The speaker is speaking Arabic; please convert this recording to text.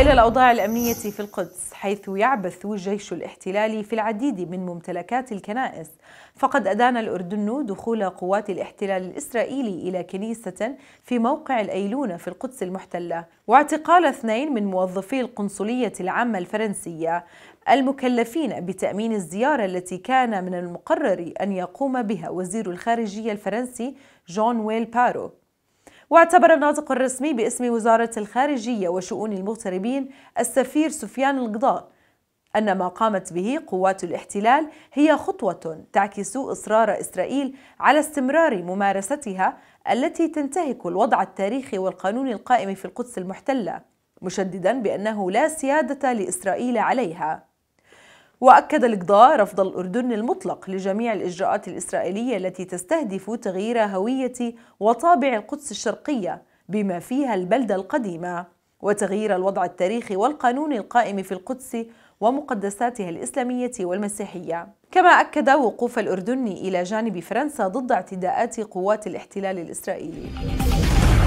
إلى الأوضاع الأمنية في القدس حيث يعبث جيش الاحتلال في العديد من ممتلكات الكنائس فقد أدان الأردن دخول قوات الاحتلال الإسرائيلي إلى كنيسة في موقع الأيلونة في القدس المحتلة واعتقال اثنين من موظفي القنصلية العامة الفرنسية المكلفين بتأمين الزيارة التي كان من المقرر أن يقوم بها وزير الخارجية الفرنسي جون ويل بارو واعتبر الناطق الرسمي باسم وزارة الخارجية وشؤون المغتربين السفير سفيان القضاء أن ما قامت به قوات الاحتلال هي خطوة تعكس إصرار إسرائيل على استمرار ممارستها التي تنتهك الوضع التاريخي والقانون القائم في القدس المحتلة مشددا بأنه لا سيادة لإسرائيل عليها وأكد القضاء رفض الأردن المطلق لجميع الإجراءات الإسرائيلية التي تستهدف تغيير هوية وطابع القدس الشرقية بما فيها البلدة القديمة وتغيير الوضع التاريخي والقانوني القائم في القدس ومقدساتها الإسلامية والمسيحية كما أكد وقوف الأردن إلى جانب فرنسا ضد اعتداءات قوات الاحتلال الإسرائيلي